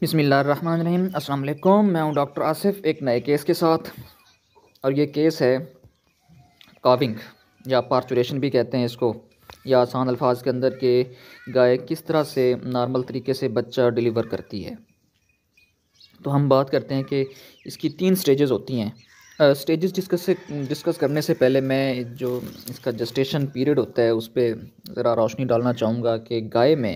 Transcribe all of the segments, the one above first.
बिसमीम् अल्लाम मैं हूं डॉक्टर आसिफ एक नए केस के साथ और ये केस है काविंग या पार्चुरेशन भी कहते हैं इसको या आसान अल्फाज के अंदर के गाय किस तरह से नॉर्मल तरीके से बच्चा डिलीवर करती है तो हम बात करते हैं कि इसकी तीन स्टेजेस होती हैं स्टेजेस डिस्कस से डिस्कस करने से पहले मैं जो इसका जस्टेशन पीरियड होता है उस पर ज़रा रोशनी डालना चाहूँगा कि गाय में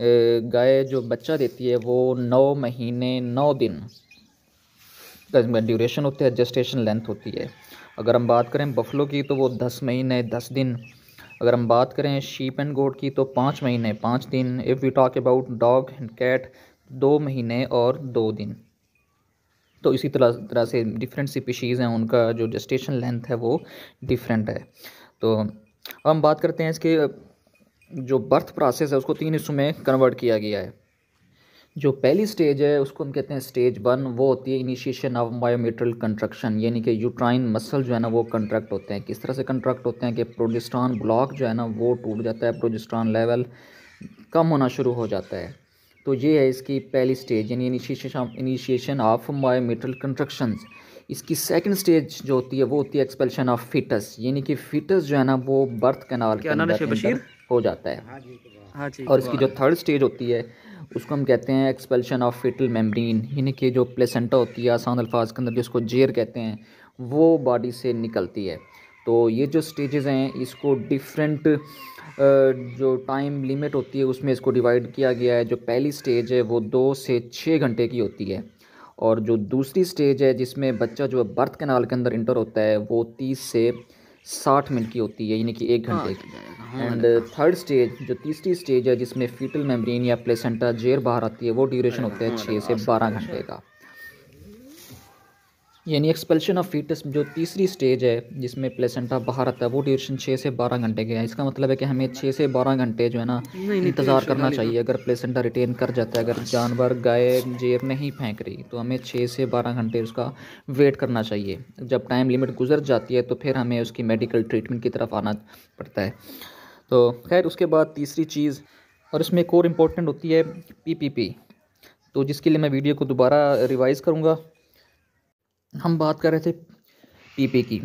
गाय जो बच्चा देती है वो नौ महीने नौ दिन का ड्यूरेशन होता है जस्टेशन लेंथ होती है अगर हम बात करें बफलो की तो वो दस महीने दस दिन अगर हम बात करें शीप एंड गोट की तो पाँच महीने पाँच दिन if we talk about dog and cat दो महीने और दो दिन तो इसी तरह तरह से डिफरेंट स्पीशीज़ हैं उनका जो जस्टेशन लेंथ है वो डिफरेंट है तो हम बात करते हैं इसके जो बर्थ प्रोसेस है उसको तीन हिस्सों में कन्वर्ट किया गया है जो पहली स्टेज है उसको हम कहते हैं स्टेज वन वो होती है इनिशिएशन ऑफ बायोमेट्रल कंट्रक्शन यानी कि यूट्राइन मसल जो है ना वो कंट्रैक्ट होते हैं किस तरह से कंट्रैक्ट होते हैं कि प्रोजेस्ट्रॉन ब्लॉक जो है ना वो टूट जाता है प्रोजेस्ट्रॉन लेवल कम होना शुरू हो जाता है तो ये है इसकी पहली स्टेज यानी initiation initiation of myometrial contraction इसकी सेकंड स्टेज जो होती है वो होती है एक्सपेल्शन ऑफ फिटस यानी कि फिटस जो है ना वो बर्थ कैनाल हो जाता है हाँ तो हाँ और तो इसकी जो थर्ड स्टेज होती है उसको हम कहते हैं एक्सपेल्शन ऑफ फिटल मेम्ब्रेन यानी कि जो प्लेसेंटा होती है आसान अल्फाज के अंदर जिसको जेर कहते हैं वो बॉडी से निकलती है तो ये जो स्टेजेस हैं इसको डिफरेंट जो टाइम लिमिट होती है उसमें इसको डिवाइड किया गया है जो पहली स्टेज है वो दो से छः घंटे की होती है और जो दूसरी स्टेज है जिसमें बच्चा जो बर्थ कैनाल के अंदर इंटर होता है वो तीस से साठ मिनट की होती है यानी कि एक घंटे हाँ, की एंड थर्ड स्टेज जो तीसरी स्टेज है जिसमें फीटल मेम्ब्रेन या प्लेसेंटा जेर बाहर आती है वो ड्यूरेशन होता है हाँ, छः से हाँ, बारह अच्छा। घंटे का यानी एक्सपेल्शन ऑफ फीटस जो तीसरी स्टेज है जिसमें प्लेसेंटा बाहर आता है वो ड्यूरेशन छः से बारह घंटे का है इसका मतलब है कि हमें छः से बारह घंटे जो है ना इंतज़ार करना चाहिए अगर प्लेसेंटा रिटेन कर जाता है अगर जानवर गाय जेब नहीं फेंक रही तो हमें छः से बारह घंटे उसका वेट करना चाहिए जब टाइम लिमिट गुजर जाती है तो फिर हमें उसकी मेडिकल ट्रीटमेंट की तरफ आना पड़ता है तो खैर उसके बाद तीसरी चीज़ और इसमें एक और इम्पोर्टेंट होती है पी तो जिसके लिए मैं वीडियो को दोबारा रिवाइज़ करूँगा हम बात कर रहे थे पी पी की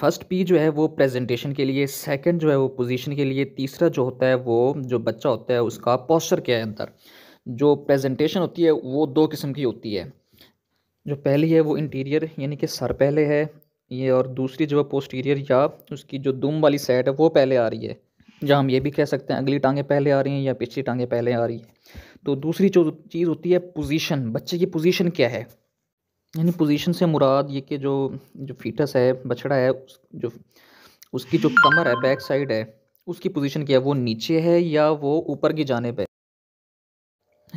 फर्स्ट पी जो है वो प्रेजेंटेशन के लिए सेकंड जो है वो पोजीशन के लिए तीसरा जो होता है वो जो बच्चा होता है उसका पोस्चर क्या है अंदर जो प्रेजेंटेशन होती है वो दो किस्म की होती है जो पहली है वो इंटीरियर यानी कि सर पहले है ये और दूसरी जो है पोस्टीरियर या उसकी जो दुम वाली साइड है वो पहले आ रही है जहाँ हम ये भी कह सकते हैं अगली टांगें पहले आ रही हैं या पिछली टांगें पहले आ रही हैं तो दूसरी जो चीज़ होती है पोजीशन बच्चे की पोजीशन क्या है यानी पोजीशन से मुराद ये कि जो जो फीटस है बछड़ा है उस, जो उसकी जो कमर है बैक साइड है उसकी पोजीशन क्या है वो नीचे है या वो ऊपर की जानेब है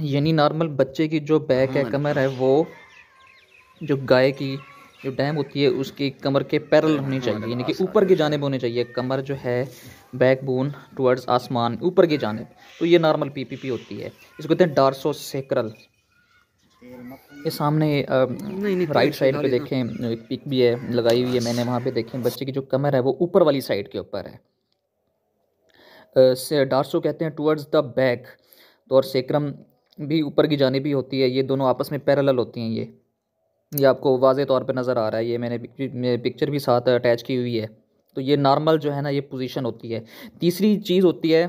यानी नॉर्मल बच्चे की जो बैक है हाँ। कमर है वो जो गाय की जो डैम होती है उसकी कमर के पैरल हाँ, होनी चाहिए यानी कि ऊपर की जानेब होनी चाहिए कमर जो है बैक बोन टूवर्ड्स आसमान ऊपर की जानेब तो ये नॉर्मल पीपीपी होती है इसको कहते हैं डार्सो सेक्रल ये सामने आ, नहीं, नहीं, राइट साइड पे देखें एक पिक भी है लगाई हुई है मैंने वहाँ पे देखें बच्चे की जो कमर है वो ऊपर वाली साइड के ऊपर है से डार्सो कहते हैं टुवर्ड्स द बैक तो और सेक्रम भी ऊपर की जाने भी होती है ये दोनों आपस में पैरेलल होती हैं ये ये आपको वाज तौर पर नज़र आ रहा है ये मैंने पिक्चर भी साथ अटैच की हुई है तो ये नॉर्मल जो है ना ये पोजीशन होती है तीसरी चीज़ होती है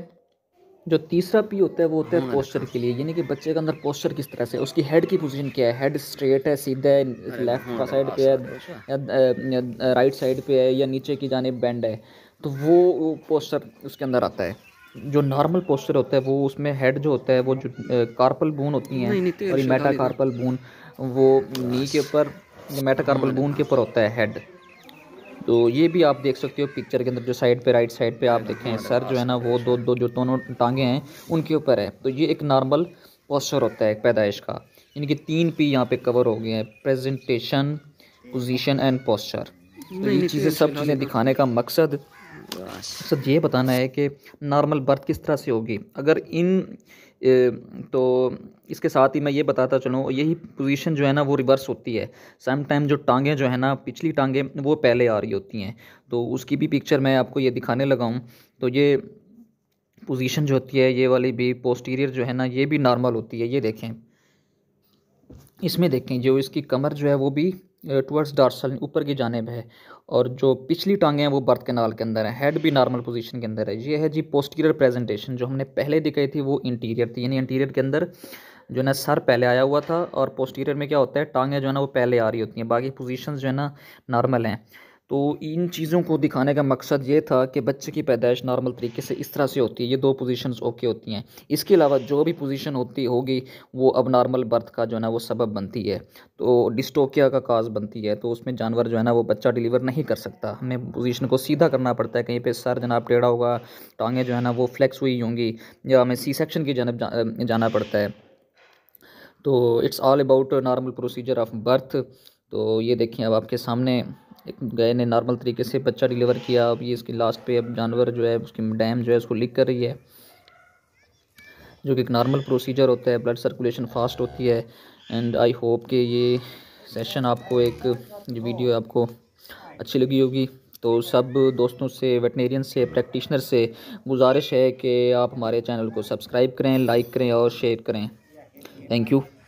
जो तीसरा पी होता है वो होता है पोस्चर हाँ, के लिए यानी कि बच्चे के अंदर पोस्चर किस तरह से उसकी हेड की पोजीशन क्या है हेड स्ट्रेट है सीधा है लेफ्ट हाँ, का साइड पे है अच्छा। या राइट साइड पे है या नीचे की जाने बैंड है तो वो पोस्चर उसके अंदर आता है जो नॉर्मल पोस्चर होता है वो उसमें हेड जो होता है वो जो कार्पल बून होती हैं और मेटा कार्पल बून वो नी के ऊपर मेटा कार्पल बून के ऊपर होता है हेड तो ये भी आप देख सकते हो पिक्चर के अंदर जो साइड पे राइट साइड पे आप देखें सर जो है ना वो दो दो जो दोनों टांगे हैं उनके ऊपर है तो ये एक नॉर्मल पोस्चर होता है पैदाइश का इनकी तीन पी यहाँ पे कवर हो गए हैं प्रेजेंटेशन पोजीशन एंड पोस्चर तो ये चीज़ें तो सब चीज़ें दिखाने का मकसद सर ये बताना है कि नॉर्मल बर्थ किस तरह से होगी अगर इन तो इसके साथ ही मैं ये बताता चलूँ यही पोजीशन जो है ना वो रिवर्स होती है सम टाइम जो टांगें जो है ना पिछली टांगें वो पहले आ रही होती हैं तो उसकी भी पिक्चर मैं आपको ये दिखाने लगा हूँ तो ये पोजीशन जो होती है ये वाली भी पोस्टीरियर जो है ना ये भी नॉर्मल होती है ये देखें इसमें देखें जो इसकी कमर जो है वो भी टुवर्ड्स डार्सल ऊपर की जानेब है और जो पिछली टांगें हैं वो बर्थ कैनाल के अंदर है हेड भी नॉर्मल पोजीशन के अंदर है ये है जी पोस्टीरियर प्रेजेंटेशन जो हमने पहले दिखाई थी वो इंटीरियर थी यानी इंटीरियर के अंदर जो है ना सर पहले आया हुआ था और पोस्टीरियर में क्या होता है टांगें जो है ना वो पहले आ रही होती हैं बाकी पोजिशन जो है ना नॉर्मल हैं तो इन चीज़ों को दिखाने का मकसद ये था कि बच्चे की पैदाइश नॉर्मल तरीके से इस तरह से होती है ये दो पोजीशंस ओके होती हैं इसके अलावा जो भी पोजीशन होती होगी वो अब नॉर्मल बर्थ का जो है ना वो सबब बनती है तो डिस्टोकिया का काज बनती है तो उसमें जानवर जो है ना वो बच्चा डिलीवर नहीं कर सकता हमें पोजिशन को सीधा करना पड़ता है कहीं पर सर जनाब टेढ़ा होगा टांगें जो है ना वो फ्लैक्स हुई होंगी या हमें सी सेक्शन की जानब जाना पड़ता है तो it's all about normal procedure of birth तो ये देखें अब आपके सामने एक गाय ने नॉर्मल तरीके से बच्चा डिलीवर किया अब ये इसकी लास्ट पे अब जानवर जो है उसकी डैम जो है उसको लीक कर रही है जो कि एक नॉर्मल प्रोसीजर होता है ब्लड सर्कुलेशन फास्ट होती है एंड आई होप कि ये सेशन आपको एक वीडियो आपको अच्छी लगी होगी तो सब दोस्तों से वेटनेरियन से प्रैक्टिशनर से गुजारिश है कि आप हमारे चैनल को सब्सक्राइब करें लाइक करें और शेयर करें थैंक यू